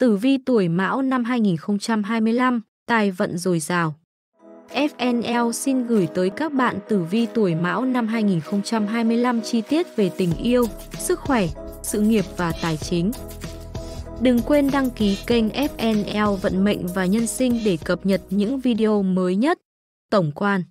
Tử vi tuổi Mão năm 2025, tài vận dồi dào. FNL xin gửi tới các bạn tử vi tuổi Mão năm 2025 chi tiết về tình yêu, sức khỏe, sự nghiệp và tài chính. Đừng quên đăng ký kênh FNL Vận mệnh và Nhân sinh để cập nhật những video mới nhất. Tổng quan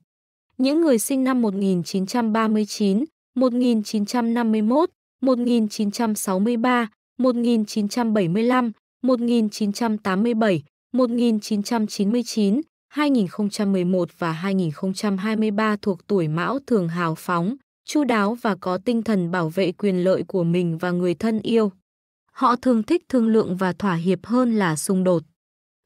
Những người sinh năm 1939, 1951, 1963, 1975, 1987, 1999, 2011 và 2023 thuộc tuổi Mão thường hào phóng, chu đáo và có tinh thần bảo vệ quyền lợi của mình và người thân yêu. Họ thường thích thương lượng và thỏa hiệp hơn là xung đột.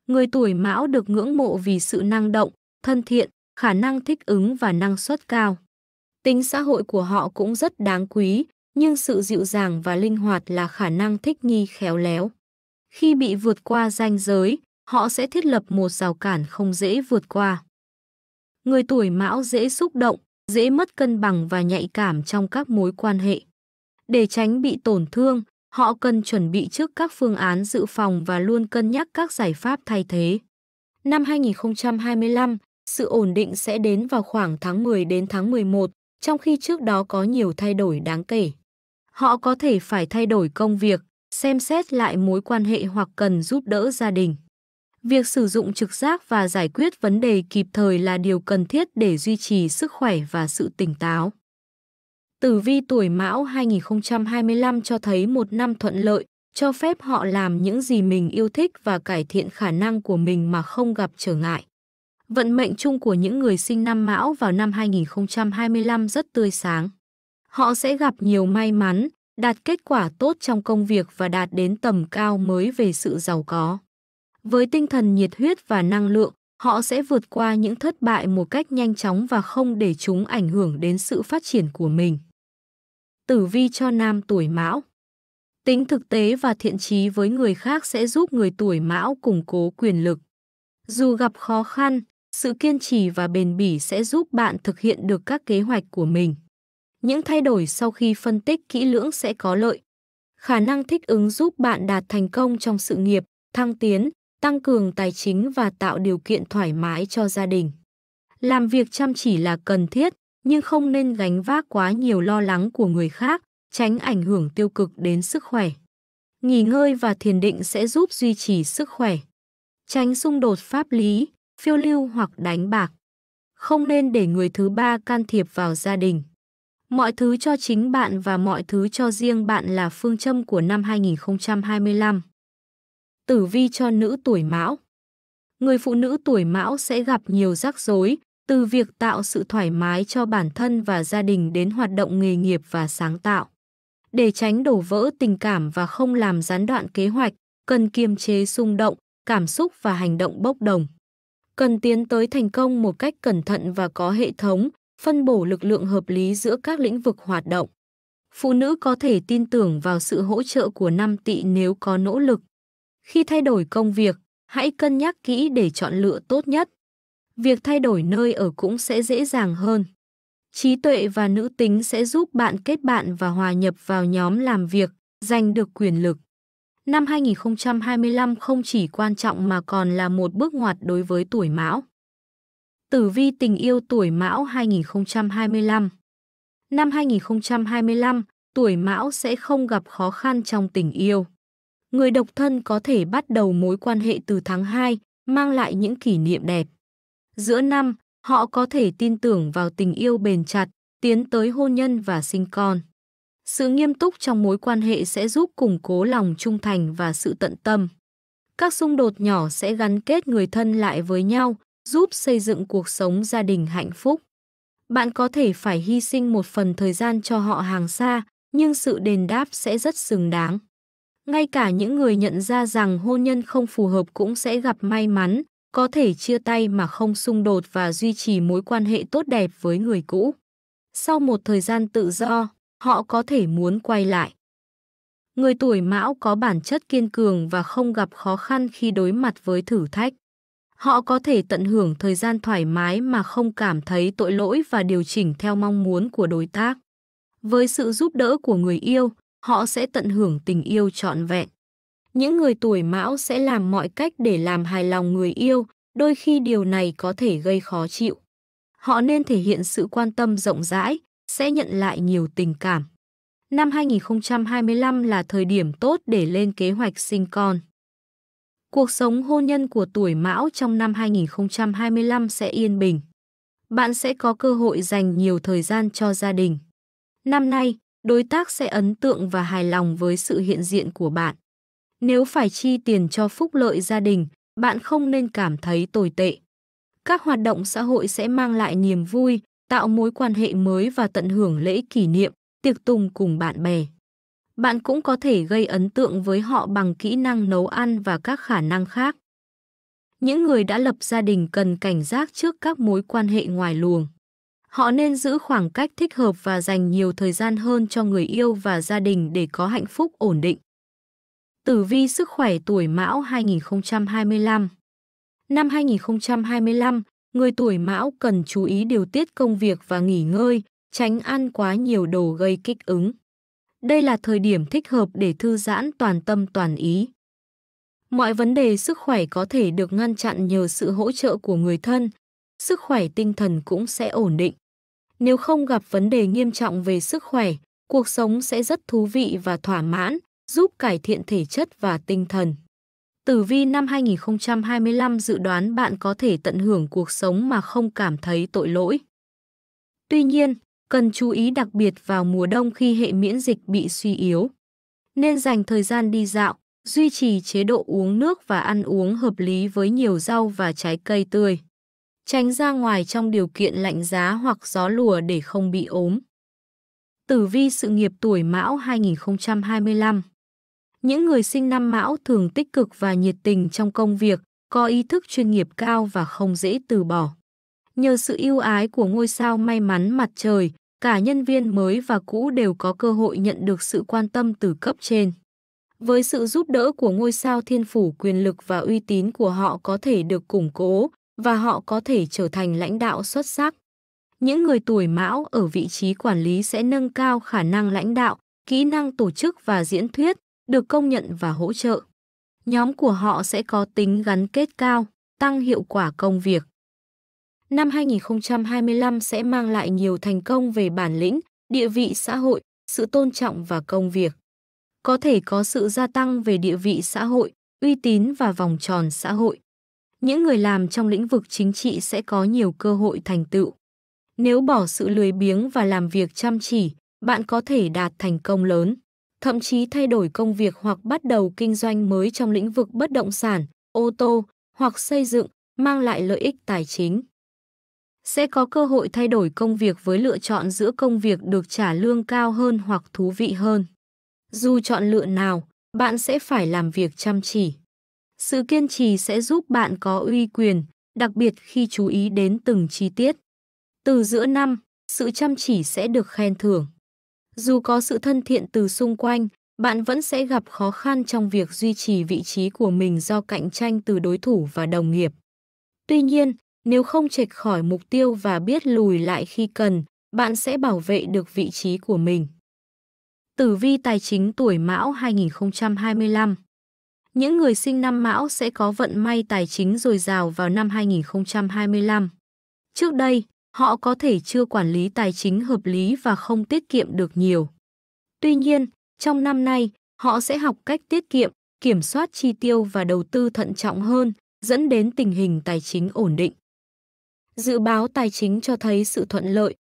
Người tuổi Mão được ngưỡng mộ vì sự năng động, thân thiện, khả năng thích ứng và năng suất cao. Tính xã hội của họ cũng rất đáng quý, nhưng sự dịu dàng và linh hoạt là khả năng thích nghi khéo léo. Khi bị vượt qua ranh giới, họ sẽ thiết lập một rào cản không dễ vượt qua. Người tuổi mão dễ xúc động, dễ mất cân bằng và nhạy cảm trong các mối quan hệ. Để tránh bị tổn thương, họ cần chuẩn bị trước các phương án dự phòng và luôn cân nhắc các giải pháp thay thế. Năm 2025, sự ổn định sẽ đến vào khoảng tháng 10 đến tháng 11, trong khi trước đó có nhiều thay đổi đáng kể. Họ có thể phải thay đổi công việc, xem xét lại mối quan hệ hoặc cần giúp đỡ gia đình. Việc sử dụng trực giác và giải quyết vấn đề kịp thời là điều cần thiết để duy trì sức khỏe và sự tỉnh táo. Tử vi tuổi Mão 2025 cho thấy một năm thuận lợi, cho phép họ làm những gì mình yêu thích và cải thiện khả năng của mình mà không gặp trở ngại. Vận mệnh chung của những người sinh năm Mão vào năm 2025 rất tươi sáng. Họ sẽ gặp nhiều may mắn, đạt kết quả tốt trong công việc và đạt đến tầm cao mới về sự giàu có. Với tinh thần nhiệt huyết và năng lượng, họ sẽ vượt qua những thất bại một cách nhanh chóng và không để chúng ảnh hưởng đến sự phát triển của mình. Tử vi cho nam tuổi mão Tính thực tế và thiện chí với người khác sẽ giúp người tuổi mão củng cố quyền lực. Dù gặp khó khăn, sự kiên trì và bền bỉ sẽ giúp bạn thực hiện được các kế hoạch của mình. Những thay đổi sau khi phân tích kỹ lưỡng sẽ có lợi. Khả năng thích ứng giúp bạn đạt thành công trong sự nghiệp, thăng tiến, tăng cường tài chính và tạo điều kiện thoải mái cho gia đình. Làm việc chăm chỉ là cần thiết, nhưng không nên gánh vác quá nhiều lo lắng của người khác, tránh ảnh hưởng tiêu cực đến sức khỏe. Nghỉ ngơi và thiền định sẽ giúp duy trì sức khỏe. Tránh xung đột pháp lý, phiêu lưu hoặc đánh bạc. Không nên để người thứ ba can thiệp vào gia đình. Mọi thứ cho chính bạn và mọi thứ cho riêng bạn là phương châm của năm 2025. Tử vi cho nữ tuổi mão Người phụ nữ tuổi mão sẽ gặp nhiều rắc rối, từ việc tạo sự thoải mái cho bản thân và gia đình đến hoạt động nghề nghiệp và sáng tạo. Để tránh đổ vỡ tình cảm và không làm gián đoạn kế hoạch, cần kiềm chế xung động, cảm xúc và hành động bốc đồng. Cần tiến tới thành công một cách cẩn thận và có hệ thống, phân bổ lực lượng hợp lý giữa các lĩnh vực hoạt động. Phụ nữ có thể tin tưởng vào sự hỗ trợ của Nam Tị nếu có nỗ lực. Khi thay đổi công việc, hãy cân nhắc kỹ để chọn lựa tốt nhất. Việc thay đổi nơi ở cũng sẽ dễ dàng hơn. Trí tuệ và nữ tính sẽ giúp bạn kết bạn và hòa nhập vào nhóm làm việc, giành được quyền lực. Năm 2025 không chỉ quan trọng mà còn là một bước ngoặt đối với tuổi Mão. Tử vi tình yêu tuổi Mão 2025 Năm 2025, tuổi Mão sẽ không gặp khó khăn trong tình yêu. Người độc thân có thể bắt đầu mối quan hệ từ tháng 2, mang lại những kỷ niệm đẹp. Giữa năm, họ có thể tin tưởng vào tình yêu bền chặt, tiến tới hôn nhân và sinh con. Sự nghiêm túc trong mối quan hệ sẽ giúp củng cố lòng trung thành và sự tận tâm. Các xung đột nhỏ sẽ gắn kết người thân lại với nhau, giúp xây dựng cuộc sống gia đình hạnh phúc. Bạn có thể phải hy sinh một phần thời gian cho họ hàng xa, nhưng sự đền đáp sẽ rất xứng đáng. Ngay cả những người nhận ra rằng hôn nhân không phù hợp cũng sẽ gặp may mắn, có thể chia tay mà không xung đột và duy trì mối quan hệ tốt đẹp với người cũ. Sau một thời gian tự do, họ có thể muốn quay lại. Người tuổi mão có bản chất kiên cường và không gặp khó khăn khi đối mặt với thử thách. Họ có thể tận hưởng thời gian thoải mái mà không cảm thấy tội lỗi và điều chỉnh theo mong muốn của đối tác. Với sự giúp đỡ của người yêu, họ sẽ tận hưởng tình yêu trọn vẹn. Những người tuổi mão sẽ làm mọi cách để làm hài lòng người yêu, đôi khi điều này có thể gây khó chịu. Họ nên thể hiện sự quan tâm rộng rãi, sẽ nhận lại nhiều tình cảm. Năm 2025 là thời điểm tốt để lên kế hoạch sinh con cuộc sống hôn nhân của tuổi Mão trong năm 2025 sẽ yên bình. Bạn sẽ có cơ hội dành nhiều thời gian cho gia đình. Năm nay, đối tác sẽ ấn tượng và hài lòng với sự hiện diện của bạn. Nếu phải chi tiền cho phúc lợi gia đình, bạn không nên cảm thấy tồi tệ. Các hoạt động xã hội sẽ mang lại niềm vui, tạo mối quan hệ mới và tận hưởng lễ kỷ niệm, tiệc tùng cùng bạn bè bạn cũng có thể gây ấn tượng với họ bằng kỹ năng nấu ăn và các khả năng khác. Những người đã lập gia đình cần cảnh giác trước các mối quan hệ ngoài luồng. Họ nên giữ khoảng cách thích hợp và dành nhiều thời gian hơn cho người yêu và gia đình để có hạnh phúc ổn định. Tử vi sức khỏe tuổi Mão 2025 Năm 2025, người tuổi Mão cần chú ý điều tiết công việc và nghỉ ngơi, tránh ăn quá nhiều đồ gây kích ứng đây là thời điểm thích hợp để thư giãn toàn tâm toàn ý. Mọi vấn đề sức khỏe có thể được ngăn chặn nhờ sự hỗ trợ của người thân, sức khỏe tinh thần cũng sẽ ổn định. Nếu không gặp vấn đề nghiêm trọng về sức khỏe, cuộc sống sẽ rất thú vị và thỏa mãn, giúp cải thiện thể chất và tinh thần. Tử vi năm 2025 dự đoán bạn có thể tận hưởng cuộc sống mà không cảm thấy tội lỗi. Tuy nhiên, cần chú ý đặc biệt vào mùa đông khi hệ miễn dịch bị suy yếu. Nên dành thời gian đi dạo, duy trì chế độ uống nước và ăn uống hợp lý với nhiều rau và trái cây tươi. Tránh ra ngoài trong điều kiện lạnh giá hoặc gió lùa để không bị ốm. Tử vi sự nghiệp tuổi Mão 2025 Những người sinh năm Mão thường tích cực và nhiệt tình trong công việc, có ý thức chuyên nghiệp cao và không dễ từ bỏ. Nhờ sự yêu ái của ngôi sao may mắn mặt trời, cả nhân viên mới và cũ đều có cơ hội nhận được sự quan tâm từ cấp trên. Với sự giúp đỡ của ngôi sao thiên phủ quyền lực và uy tín của họ có thể được củng cố và họ có thể trở thành lãnh đạo xuất sắc. Những người tuổi mão ở vị trí quản lý sẽ nâng cao khả năng lãnh đạo, kỹ năng tổ chức và diễn thuyết, được công nhận và hỗ trợ. Nhóm của họ sẽ có tính gắn kết cao, tăng hiệu quả công việc năm 2025 sẽ mang lại nhiều thành công về bản lĩnh, địa vị xã hội, sự tôn trọng và công việc. Có thể có sự gia tăng về địa vị xã hội, uy tín và vòng tròn xã hội. Những người làm trong lĩnh vực chính trị sẽ có nhiều cơ hội thành tựu. Nếu bỏ sự lười biếng và làm việc chăm chỉ, bạn có thể đạt thành công lớn, thậm chí thay đổi công việc hoặc bắt đầu kinh doanh mới trong lĩnh vực bất động sản, ô tô hoặc xây dựng, mang lại lợi ích tài chính sẽ có cơ hội thay đổi công việc với lựa chọn giữa công việc được trả lương cao hơn hoặc thú vị hơn. Dù chọn lựa nào, bạn sẽ phải làm việc chăm chỉ. Sự kiên trì sẽ giúp bạn có uy quyền, đặc biệt khi chú ý đến từng chi tiết. Từ giữa năm, sự chăm chỉ sẽ được khen thưởng. Dù có sự thân thiện từ xung quanh, bạn vẫn sẽ gặp khó khăn trong việc duy trì vị trí của mình do cạnh tranh từ đối thủ và đồng nghiệp. Tuy nhiên, nếu không chệch khỏi mục tiêu và biết lùi lại khi cần, bạn sẽ bảo vệ được vị trí của mình. Tử vi tài chính tuổi Mão 2025 Những người sinh năm Mão sẽ có vận may tài chính dồi dào vào năm 2025. Trước đây, họ có thể chưa quản lý tài chính hợp lý và không tiết kiệm được nhiều. Tuy nhiên, trong năm nay, họ sẽ học cách tiết kiệm, kiểm soát chi tiêu và đầu tư thận trọng hơn, dẫn đến tình hình tài chính ổn định. Dự báo tài chính cho thấy sự thuận lợi.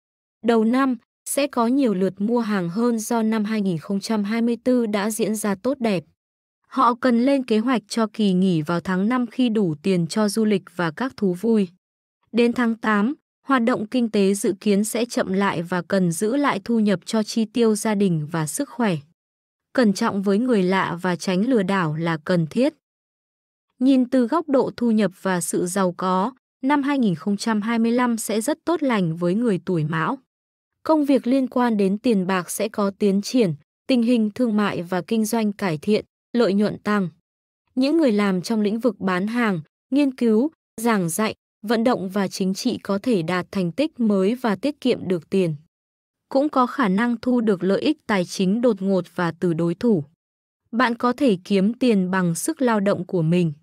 Đầu năm, sẽ có nhiều lượt mua hàng hơn do năm 2024 đã diễn ra tốt đẹp. Họ cần lên kế hoạch cho kỳ nghỉ vào tháng 5 khi đủ tiền cho du lịch và các thú vui. Đến tháng 8, hoạt động kinh tế dự kiến sẽ chậm lại và cần giữ lại thu nhập cho chi tiêu gia đình và sức khỏe. Cẩn trọng với người lạ và tránh lừa đảo là cần thiết. Nhìn từ góc độ thu nhập và sự giàu có, năm 2025 sẽ rất tốt lành với người tuổi mão. Công việc liên quan đến tiền bạc sẽ có tiến triển, tình hình thương mại và kinh doanh cải thiện, lợi nhuận tăng. Những người làm trong lĩnh vực bán hàng, nghiên cứu, giảng dạy, vận động và chính trị có thể đạt thành tích mới và tiết kiệm được tiền. Cũng có khả năng thu được lợi ích tài chính đột ngột và từ đối thủ. Bạn có thể kiếm tiền bằng sức lao động của mình.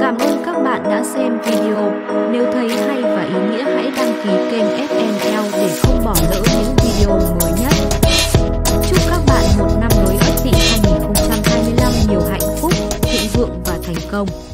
Cảm ơn các bạn đã xem video. Nếu thấy hay và ý nghĩa hãy đăng ký kênh FNL để không bỏ lỡ những video mới nhất. Chúc các bạn một năm mới Ất Tỵ 2025 nhiều hạnh phúc, thịnh vượng và thành công.